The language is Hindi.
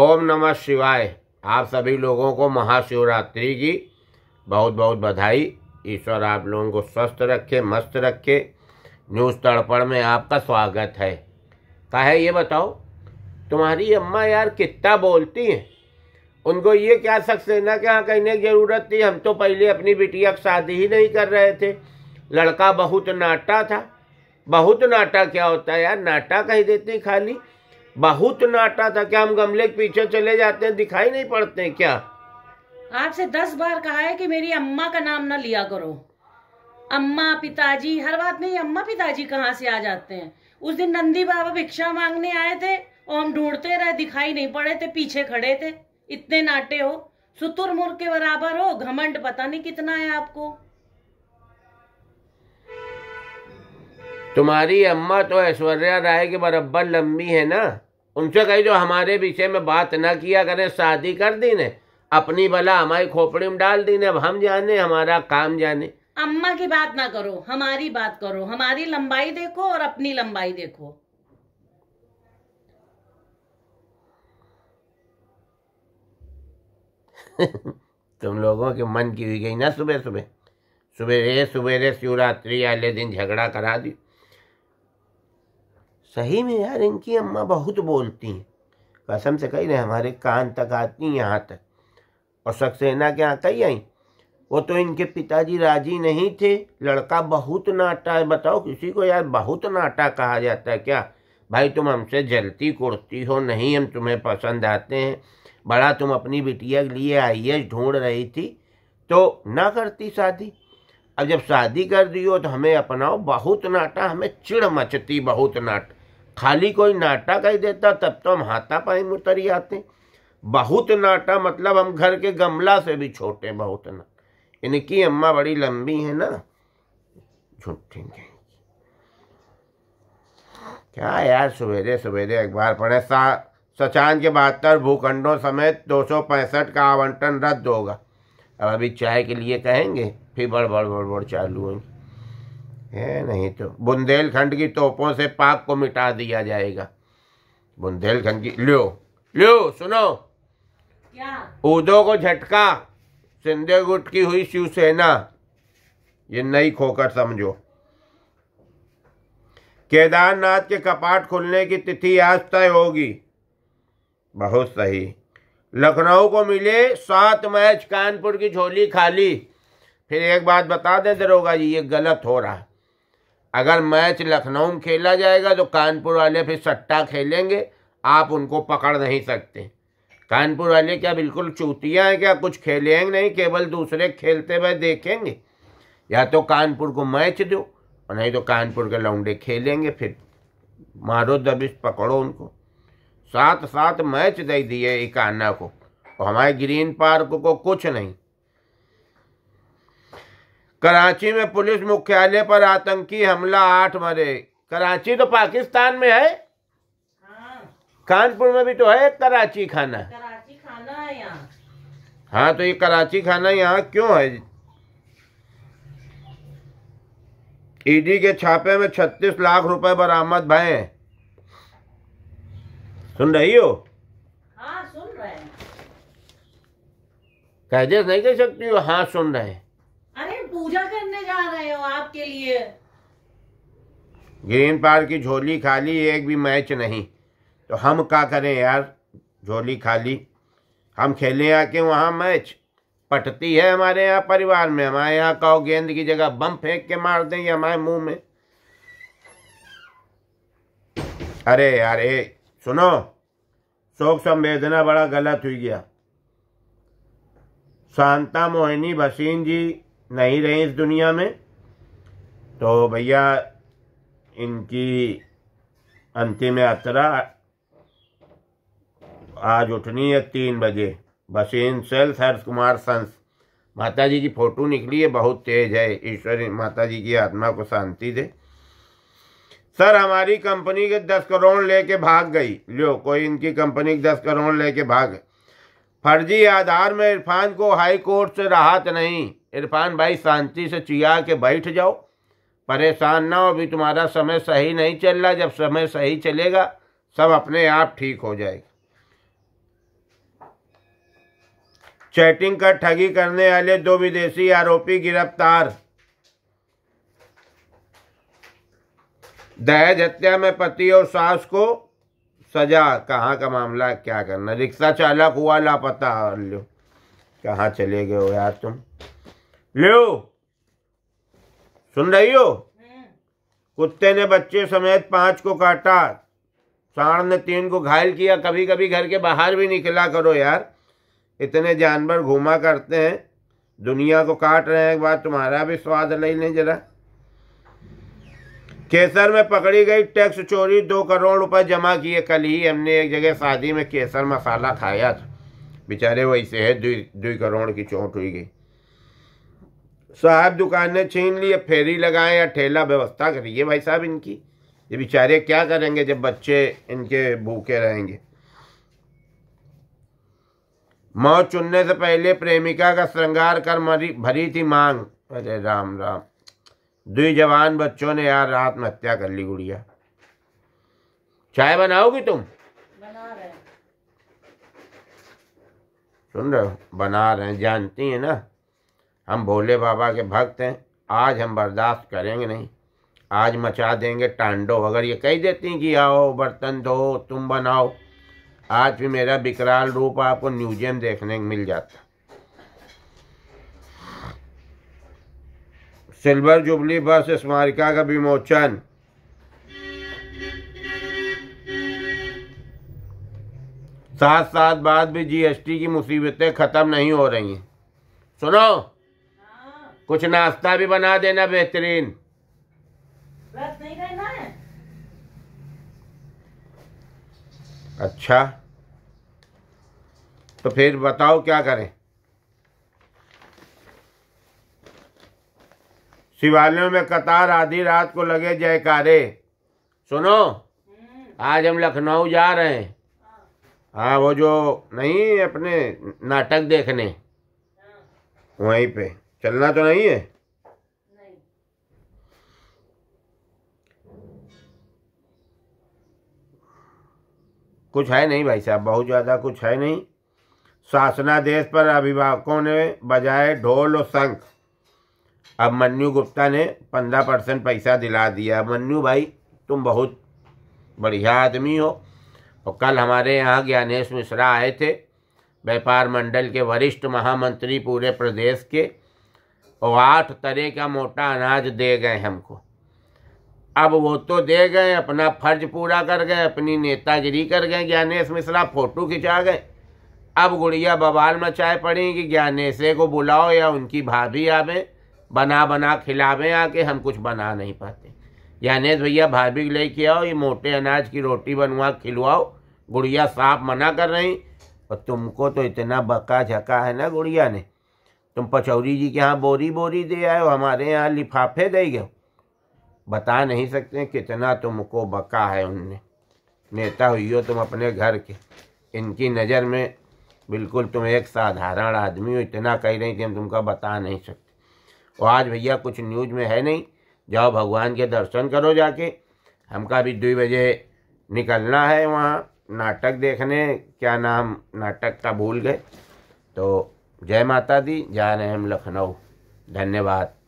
ओम नमः शिवाय आप सभी लोगों को महाशिवरात्रि की बहुत बहुत बधाई ईश्वर आप लोगों को स्वस्थ रखे मस्त रखे न्यूज़ तड़पण में आपका स्वागत है कहे है ये बताओ तुम्हारी अम्मा यार कितना बोलती हैं उनको ये क्या है ना क्या कहने की ज़रूरत थी हम तो पहले अपनी बिटिया की शादी ही नहीं कर रहे थे लड़का बहुत नाटा था बहुत नाटा क्या होता है यार नाटा कह देती खाली बहुत नाटा था क्या हम गमले के पीछे चले जाते हैं दिखाई नहीं पड़ते हैं क्या आपसे दस बार कहा है कि मेरी अम्मा का नाम ना लिया करो अम्मा पिताजी हर बात में अम्मा पिताजी कहाँ से आ जाते हैं उस दिन नंदी बाबा भिक्षा मांगने आए थे और हम ढूंढते रहे दिखाई नहीं पड़े थे पीछे खड़े थे इतने नाटे हो सुतुर मुर्ग के बराबर हो घमंड पता नहीं कितना है आपको तुम्हारी अम्मा तो ऐश्वर्या राय के बराबर लंबी है ना उनसे कही जो हमारे विषय में बात ना किया करें शादी कर दी ने अपनी भला हमारी खोपड़ी में डाल दी ने अब हम जाने हमारा काम जाने अम्मा की बात ना करो हमारी बात करो हमारी लंबाई देखो और अपनी लंबाई देखो तुम लोगों के मन की हुई गई ना सुबह सुबह सुबह सुबेरे शिवरात्रि वाले दिन झगड़ा करा दी सही में यार इनकी अम्मा बहुत बोलती हैं कसम से कही नहीं हमारे कान तक आती हैं यहाँ तक और सक्सेना के यहाँ कही आई वो तो इनके पिताजी राजी नहीं थे लड़का बहुत नाटा है बताओ किसी को यार बहुत नाटा कहा जाता है क्या भाई तुम हमसे जलती कुड़ती हो नहीं हम तुम्हें पसंद आते हैं बड़ा तुम अपनी बिटिया के लिए आई ढूंढ रही थी तो ना करती शादी अब जब शादी कर दी हो तो हमें अपनाओ बहुत नाटा हमें चिड़ मचती बहुत नाटा खाली कोई नाटा कह देता तब तो हम हाथापाई में उतर आते बहुत नाटा मतलब हम घर के गमला से भी छोटे बहुत ना इनकी अम्मा बड़ी लंबी है ना झूठेंगे क्या यार सवेरे सवेरे अखबार पढ़े सा सचान के बहत्तर भूखंडों समेत दो सौ पैंसठ का आवंटन रद्द होगा अब अभी चाय के लिए कहेंगे फिर बड़बड़ बड़बड़ चालू होंगी है नहीं तो बुंदेलखंड की तोपों से पाक को मिटा दिया जाएगा बुंदेलखंड की लियो लियो सुनो क्या उदो को झटका सिंधे गुट की हुई शिवसेना ये नई खोकर समझो केदारनाथ के कपाट खुलने की तिथि आज तय होगी बहुत सही लखनऊ को मिले सात मैच कानपुर की झोली खाली फिर एक बात बता दें दरोगा जी ये गलत हो रहा है अगर मैच लखनऊ में खेला जाएगा तो कानपुर वाले फिर सट्टा खेलेंगे आप उनको पकड़ नहीं सकते कानपुर वाले क्या बिल्कुल चूतियाँ हैं क्या कुछ खेलेंगे नहीं केवल दूसरे खेलते हुए देखेंगे या तो कानपुर को मैच दो और नहीं तो कानपुर के लौंडे खेलेंगे फिर मारो दबिश पकड़ो उनको साथ साथ मैच दे दिए इकाना को और हमारे ग्रीन पार्क को कुछ नहीं कराची में पुलिस मुख्यालय पर आतंकी हमला आठ मरे कराची तो पाकिस्तान में है हाँ। कानपुर में भी तो है कराची खाना कराची खाना है यहाँ हाँ तो ये कराची खाना यहाँ क्यों है ईडी के छापे में छत्तीस लाख रुपए बरामद भय सुन रही हो हाँ सुन रहे हैं कह नहीं कह सकती हो हाँ सुन रहे हैं आपके लिए ग्रीन पार्क की झोली खाली एक भी मैच नहीं तो हम क्या करें यार झोली खाली हम खेले आके वहाँ मैच पटती है हमारे यहाँ परिवार में हमारे यहाँ कहो गेंद की जगह बम फेंक के मार देंगे हमारे मुंह में अरे यार ए सुनो शोक संवेदना बड़ा गलत हुई गया शांता मोहिनी भसीन जी नहीं रही इस दुनिया में तो भैया इनकी अंतिम यात्रा आज उठनी है तीन बजे बसेन सेल्स हर्ष कुमार संस माता जी की फ़ोटो निकली है बहुत तेज है ईश्वर माता जी की आत्मा को शांति दे सर हमारी कंपनी के दस करोड़ लेके भाग गई लो कोई इनकी कंपनी के दस करोड़ लेके भाग फर्जी आधार में इरफान को हाई कोर्ट से राहत नहीं इरफान भाई शांति से चिया के बैठ जाओ परेशान ना हो अभी तुम्हारा समय सही नहीं चल रहा जब समय सही चलेगा सब अपने आप ठीक हो जाएगा चैटिंग कर ठगी करने वाले दो विदेशी आरोपी गिरफ्तार दहेज हत्या में पति और सास को सजा कहाँ का मामला क्या करना रिक्शा चालक हुआ लापता लो कहाँ चले गए हो यार तुम लो सुन रही हो कुत्ते ने बच्चे समेत पांच को काटा साढ़ ने तीन को घायल किया कभी कभी घर के बाहर भी निकला करो यार इतने जानवर घूमा करते हैं दुनिया को काट रहे हैं एक बार तुम्हारा भी स्वाद ले लें जरा केसर में पकड़ी गई टैक्स चोरी दो करोड़ रुपए जमा किए कल ही हमने एक जगह शादी में केसर मसाला खाया था बेचारे वैसे है दुई करोड़ की चोट हुई गई साहब दुकानें छीन लिए फेरी लगाएं या ठेला व्यवस्था करिए भाई साहब इनकी ये बेचारे क्या करेंगे जब बच्चे इनके भूखे रहेंगे मौत चुनने से पहले प्रेमिका का श्रृंगार कर मरी भरी थी मांग अरे राम राम दुई जवान बच्चों ने यार रात में हत्या कर ली गुड़िया चाय बनाओगी तुम बना रहे सुन रहे हो बना रहे जानती है ना हम भोले बाबा के भक्त हैं आज हम बर्दाश्त करेंगे नहीं आज मचा देंगे टांडो अगर ये कह देती हैं कि आओ बर्तन धो तुम बनाओ आज भी मेरा विकराल रूप आपको म्यूजियम देखने को मिल जाता सिल्वर जुबली बस स्मारिका का विमोचन साथ सात बाद भी जीएसटी की मुसीबतें ख़त्म नहीं हो रही हैं सुनो कुछ नाश्ता भी बना देना बेहतरीन अच्छा तो फिर बताओ क्या करें शिवालयों में कतार आधी रात को लगे जयकारे सुनो हम्म। आज हम लखनऊ जा रहे हैं हाँ, हाँ वो जो नहीं अपने नाटक देखने हाँ। वहीं पे चलना तो नहीं है नहीं। कुछ है नहीं भाई साहब बहुत ज़्यादा कुछ है नहीं शासनादेश पर अभिभावकों ने बजाए ढोल और शंख अब मनु गुप्ता ने पंद्रह परसेंट पैसा दिला दिया मन्यू भाई तुम बहुत बढ़िया आदमी हो और कल हमारे यहाँ ज्ञानेश मिश्रा आए थे व्यापार मंडल के वरिष्ठ महामंत्री पूरे प्रदेश के और आठ तरह का मोटा अनाज दे गए हमको अब वो तो दे गए अपना फर्ज पूरा कर गए अपनी नेतागिरी कर गए ज्ञानेश मिश्रा फोटो खिंचा गए अब गुड़िया बवाल मचाए पड़ी कि ज्ञानेशे को बुलाओ या उनकी भाभी आवे बना बना खिलावे आके हम कुछ बना नहीं पाते ज्ञानेश भैया भाभी ले के आओ ये मोटे अनाज की रोटी बनवा खिलवाओ गुड़िया साफ मना कर रही और तुमको तो इतना बका झका है ना गुड़िया ने तुम पचौरी जी के यहाँ बोरी बोरी दे आए हो हमारे यहाँ लिफाफे दे गए बता नहीं सकते कितना तुमको बका है उनने नेता हुई हो तुम अपने घर के इनकी नज़र में बिल्कुल तुम एक साधारण आदमी हो इतना कह रही थी हम तुमका बता नहीं सकते और आज भैया कुछ न्यूज में है नहीं जाओ भगवान के दर्शन करो जाके हमका भी दो बजे निकलना है वहाँ नाटक देखने क्या नाम नाटक का भूल गए तो जय माता दी जा रहे लखनऊ धन्यवाद